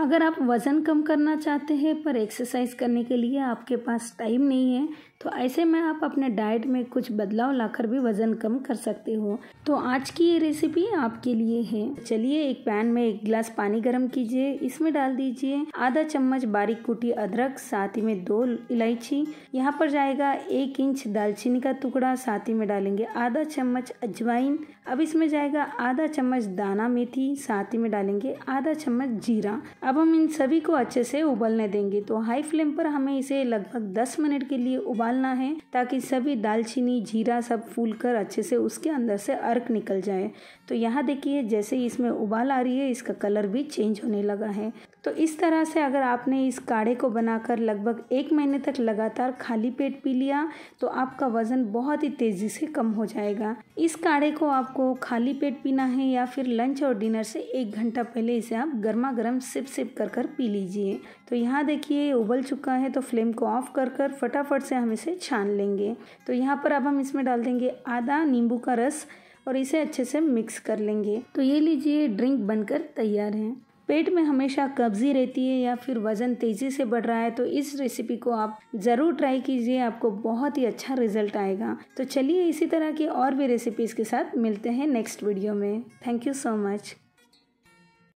अगर आप वज़न कम करना चाहते हैं पर एक्सरसाइज करने के लिए आपके पास टाइम नहीं है तो ऐसे में आप अपने डाइट में कुछ बदलाव लाकर भी वज़न कम कर सकते हो तो आज की ये रेसिपी आपके लिए है चलिए एक पैन में एक गिलास पानी गर्म कीजिए इसमें डाल दीजिए आधा चम्मच बारीक कुटी अदरक साथ ही में दो इलायची यहाँ पर जाएगा एक इंच दालचीनी का टुकड़ा साथ ही में डालेंगे आधा चम्मच अजवाइन अब इसमें जाएगा आधा चम्मच दाना मेथी साथ ही में डालेंगे आधा चम्मच जीरा अब हम इन सभी को अच्छे से उबलने देंगे तो हाई फ्लेम पर हमें इसे लगभग दस मिनट के लिए उबालना है ताकि सभी दालचीनी जीरा सब फूल कर अच्छे से उसके अंदर से अर्क निकल जाए तो यहाँ देखिए जैसे इसमें उबाल आ रही है इसका कलर भी चेंज होने लगा है तो इस तरह से अगर आपने इस काढ़े को बनाकर लगभग एक महीने तक लगातार खाली पेट पी लिया तो आपका वज़न बहुत ही तेज़ी से कम हो जाएगा इस काढ़े को आपको खाली पेट पीना है या फिर लंच और डिनर से एक घंटा पहले इसे आप गर्मा गर्म सिप सिप कर कर पी लीजिए तो यहाँ देखिए उबल चुका है तो फ्लेम को ऑफ कर कर फटाफट से हम इसे छान लेंगे तो यहाँ पर अब हम इसमें डाल देंगे आधा नींबू का रस और इसे अच्छे से मिक्स कर लेंगे तो ये लीजिए ड्रिंक बनकर तैयार है पेट में हमेशा कब्जी रहती है या फिर वज़न तेज़ी से बढ़ रहा है तो इस रेसिपी को आप ज़रूर ट्राई कीजिए आपको बहुत ही अच्छा रिजल्ट आएगा तो चलिए इसी तरह की और भी रेसिपीज़ के साथ मिलते हैं नेक्स्ट वीडियो में थैंक यू सो मच